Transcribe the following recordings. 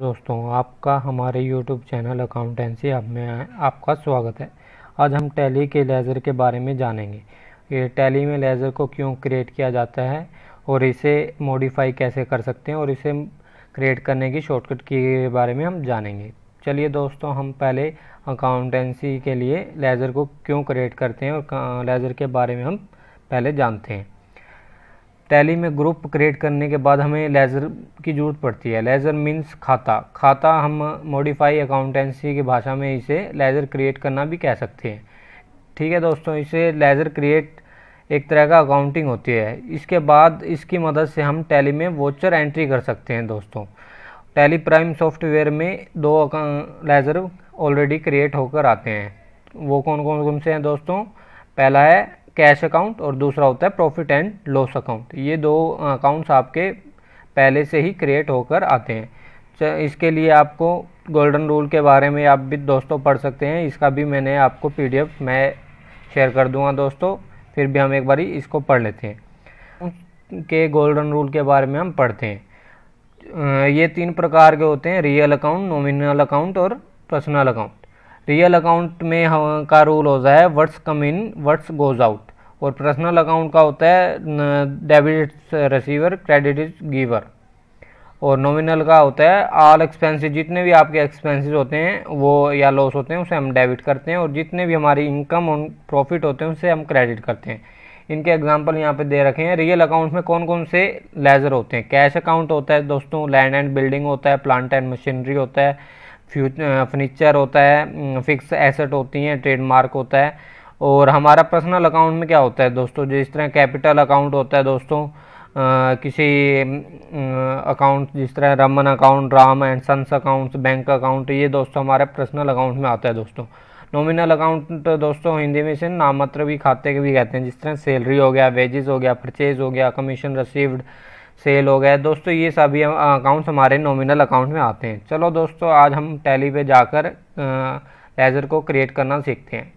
दोस्तों आपका हमारे YouTube चैनल अकाउंटेंसी हब में आपका स्वागत है आज हम टैली के लेज़र के बारे में जानेंगे ये टैली में लेज़र को क्यों क्रिएट किया जाता है और इसे मॉडिफाई कैसे कर सकते हैं और इसे क्रिएट करने की शॉर्टकट के बारे में हम जानेंगे चलिए दोस्तों हम पहले अकाउंटेंसी के लिए लेज़र को क्यों क्रिएट करते हैं और लेज़र के बारे में हम पहले जानते हैं टैली में ग्रुप क्रिएट करने के बाद हमें लेज़र की ज़रूरत पड़ती है लेज़र मीन्स खाता खाता हम मॉडिफाई अकाउंटेंसी की भाषा में इसे लेज़र क्रिएट करना भी कह सकते हैं ठीक है दोस्तों इसे लेज़र क्रिएट एक तरह का अकाउंटिंग होती है इसके बाद इसकी मदद से हम टैली में वोचर एंट्री कर सकते हैं दोस्तों टैली प्राइम सॉफ्टवेयर में दो लेज़र ऑलरेडी क्रिएट होकर आते हैं वो कौन कौन कौन से हैं दोस्तों पहला है कैश अकाउंट और दूसरा होता है प्रॉफिट एंड लॉस अकाउंट ये दो अकाउंट्स आपके पहले से ही क्रिएट होकर आते हैं इसके लिए आपको गोल्डन रूल के बारे में आप भी दोस्तों पढ़ सकते हैं इसका भी मैंने आपको पीडीएफ मैं शेयर कर दूंगा दोस्तों फिर भी हम एक बारी इसको पढ़ लेते हैं के गोल्डन रूल के बारे में हम पढ़ते हैं ये तीन प्रकार के होते हैं रियल अकाउंट नॉमिनल अकाउंट और पर्सनल अकाउंट रियल अकाउंट में का रूल होता है what's come in what's goes out और पर्सनल अकाउंट का होता है debit receiver credit is giver और नॉमिनल का होता है आल एक्सपेंसेस जितने भी आपके एक्सपेंसेस होते हैं वो या लॉस होते हैं उसे हम डेबिट करते हैं और जितने भी हमारी इनकम और प्रॉफिट होते हैं उसे हम क्रेडिट करते हैं इनके एग्जांपल यहाँ पे दे रखे हैं रियल अकाउंट में कौन कौन से लेजर होते हैं कैश अकाउंट होता है दोस्तों लैंड एंड बिल्डिंग होता है प्लांट एंड मशीनरी होता है फ्यूचर फर्नीचर होता है फिक्स एसेट होती हैं ट्रेडमार्क होता है और हमारा पर्सनल अकाउंट में क्या होता है दोस्तों जिस तरह कैपिटल अकाउंट होता है दोस्तों आ, किसी अकाउंट जिस तरह Raman account Ram and sons accounts bank account ये दोस्तों हमारे पर्सनल अकाउंट में आता है दोस्तों नॉमिनल अकाउंट तो दोस्तों हिंदी में से नामात्र भी खाते के भी कहते हैं जिस तरह सैलरी हो गया वेजेस हो गया परचेज हो गया कमीशन रिसीव्ड सेल हो गया दोस्तों ये सभी अकाउंट्स हमारे नॉमिनल अकाउंट में आते हैं चलो दोस्तों आज हम टैली पे जाकर लेज़र को क्रिएट करना सीखते हैं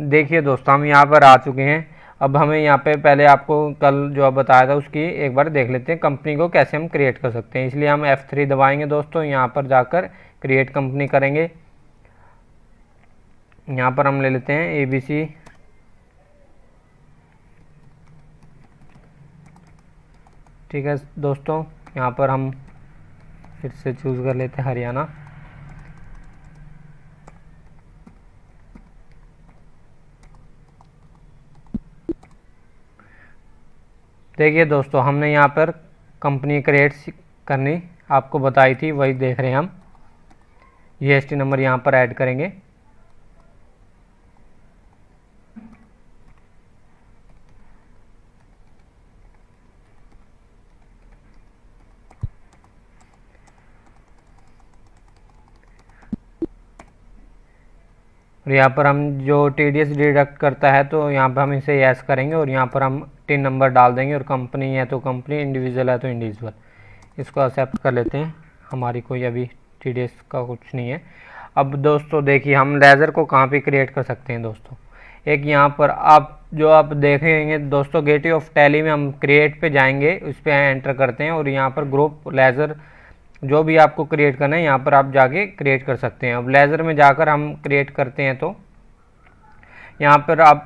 देखिए दोस्तों हम यहाँ पर आ चुके हैं अब हमें यहाँ पे पहले आपको कल जो आप बताया था उसकी एक बार देख लेते हैं कंपनी को कैसे हम क्रिएट कर सकते हैं इसलिए हम F3 दबाएंगे दोस्तों यहाँ पर जाकर क्रिएट कंपनी करेंगे यहाँ पर हम ले लेते हैं ए बी सी ठीक है दोस्तों यहाँ पर हम फिर से चूज़ कर लेते हैं हरियाणा देखिए दोस्तों हमने यहाँ पर कंपनी क्रिएट करनी आपको बताई थी वही देख रहे हैं हम जी एस टी नंबर यहाँ पर ऐड करेंगे और यहाँ पर हम जो टी डी एस डिडक्ट करता है तो यहाँ पर हम इसे यस करेंगे और यहाँ पर हम टिन नंबर डाल देंगे और कंपनी है तो कंपनी इंडिविजुअल है तो इंडिविजुअल इसको एक्सेप्ट कर लेते हैं हमारी कोई अभी टी डी एस का कुछ नहीं है अब दोस्तों देखिए हम लेज़र को कहाँ पे क्रिएट कर सकते हैं दोस्तों एक यहाँ पर आप जो आप देखेंगे दोस्तों गेटवे ऑफ टैली में हम क्रिएट पे जाएंगे उस पर एंटर करते हैं और यहाँ पर ग्रुप लेज़र जो भी आपको क्रिएट करना है यहाँ पर आप जाके क्रिएट कर सकते हैं अब लेज़र में जाकर हम क्रिएट करते हैं तो यहाँ पर आप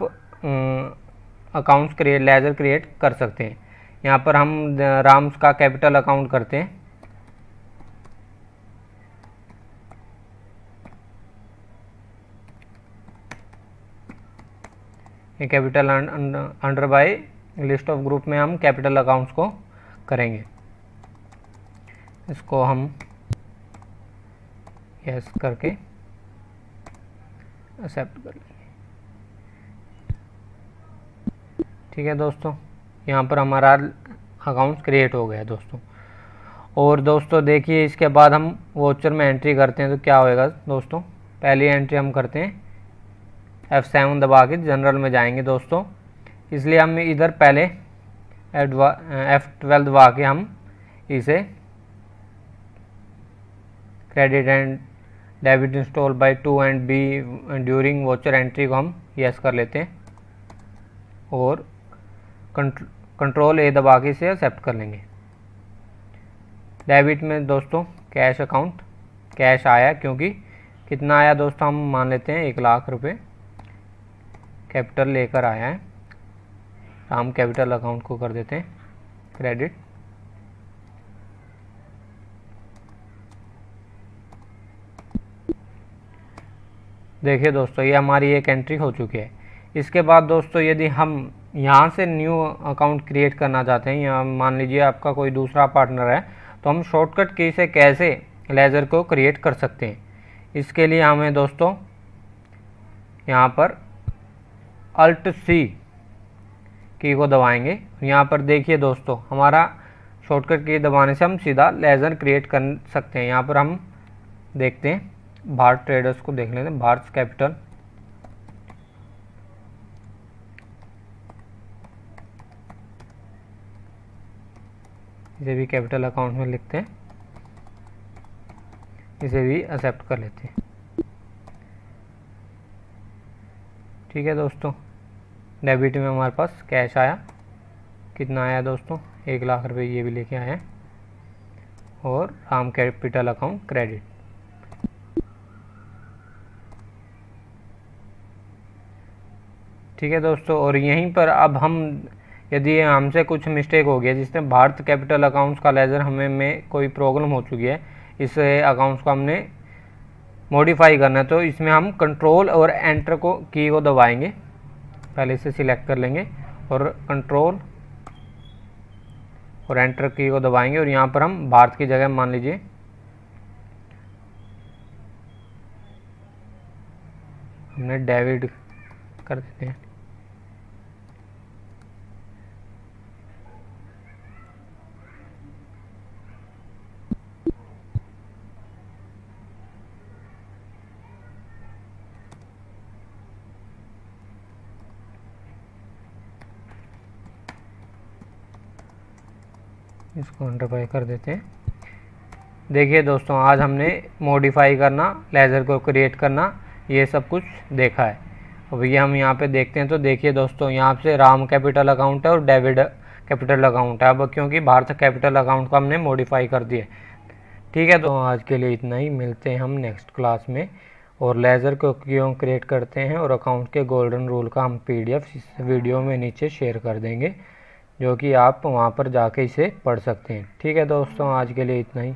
अकाउंट्स क्रिएट लेज़र क्रिएट कर सकते हैं यहाँ पर हम राम्स का कैपिटल अकाउंट करते हैं capital under by list of group में हम कैपिटल अकाउंट्स को करेंगे इसको हम यस करके एक्सेप्ट कर लेंगे ठीक है दोस्तों यहाँ पर हमारा अकाउंट क्रिएट हो गया दोस्तों और दोस्तों देखिए इसके बाद हम वोचर में एंट्री करते हैं तो क्या होएगा दोस्तों पहली एंट्री हम करते हैं एफ़ सेवन दबा के जनरल में जाएंगे दोस्तों इसलिए हम इधर पहले एफ ट्वेल्व दबा के हम इसे credit and debit install by two and B during voucher entry को हम यस कर लेते हैं और कंट्रोल ए दबा के इसे एक्सेप्ट कर लेंगे डेबिट में दोस्तों कैश अकाउंट कैश आया क्योंकि कितना आया दोस्तों हम मान लेते हैं एक लाख रुपए कैपिटल लेकर आया है हम कैपिटल अकाउंट को कर देते हैं क्रेडिट देखिए दोस्तों ये हमारी एक एंट्री हो चुकी है इसके बाद दोस्तों यदि हम यहाँ से न्यू अकाउंट क्रिएट करना चाहते हैं या मान लीजिए आपका कोई दूसरा पार्टनर है तो हम शॉर्टकट की से कैसे लेज़र को क्रिएट कर सकते हैं इसके लिए हमें दोस्तों यहाँ पर अल्ट सी की को दबाएंगे यहाँ पर देखिए दोस्तों हमारा शॉर्टकट की दबाने से हम सीधा लेज़र क्रिएट कर सकते हैं यहाँ पर हम देखते हैं भारत ट्रेडर्स को देख लेते हैं भारत कैपिटल इसे भी कैपिटल अकाउंट में लिखते हैं इसे भी एक्सेप्ट कर लेते हैं ठीक है दोस्तों डेबिट में हमारे पास कैश आया कितना आया दोस्तों एक लाख रुपए ये भी लेके आए हैं और राम कैपिटल अकाउंट क्रेडिट ठीक है दोस्तों और यहीं पर अब हम यदि हमसे कुछ मिस्टेक हो गया जिसमें भारत कैपिटल अकाउंट्स का लेज़र हमें में कोई प्रॉब्लम हो चुकी है इस अकाउंट्स को हमने मॉडिफाई करना है तो इसमें हम कंट्रोल और एंटर को की को दबाएंगे पहले इसे सिलेक्ट कर लेंगे और कंट्रोल और एंटर की को दबाएंगे और यहाँ पर हम भारत की जगह मान लीजिए हमने डेविड कर देते हैं इसको अंडरफाई कर देते हैं देखिए दोस्तों आज हमने मॉडिफाई करना लेज़र को क्रिएट करना ये सब कुछ देखा है अब ये हम यहाँ पे देखते हैं तो देखिए दोस्तों यहाँ से राम कैपिटल अकाउंट है और डेविड कैपिटल अकाउंट है अब क्योंकि भारत कैपिटल अकाउंट को हमने मॉडिफाई कर दिया ठीक है तो आज के लिए इतना ही मिलते हैं हम नेक्स्ट क्लास में और लेज़र को क्यों क्रिएट करते हैं और अकाउंट के गोल्डन रूल का हम एफ इस वीडियो में नीचे शेयर कर देंगे जो कि आप वहाँ पर जाके इसे पढ़ सकते हैं ठीक है दोस्तों आज के लिए इतना ही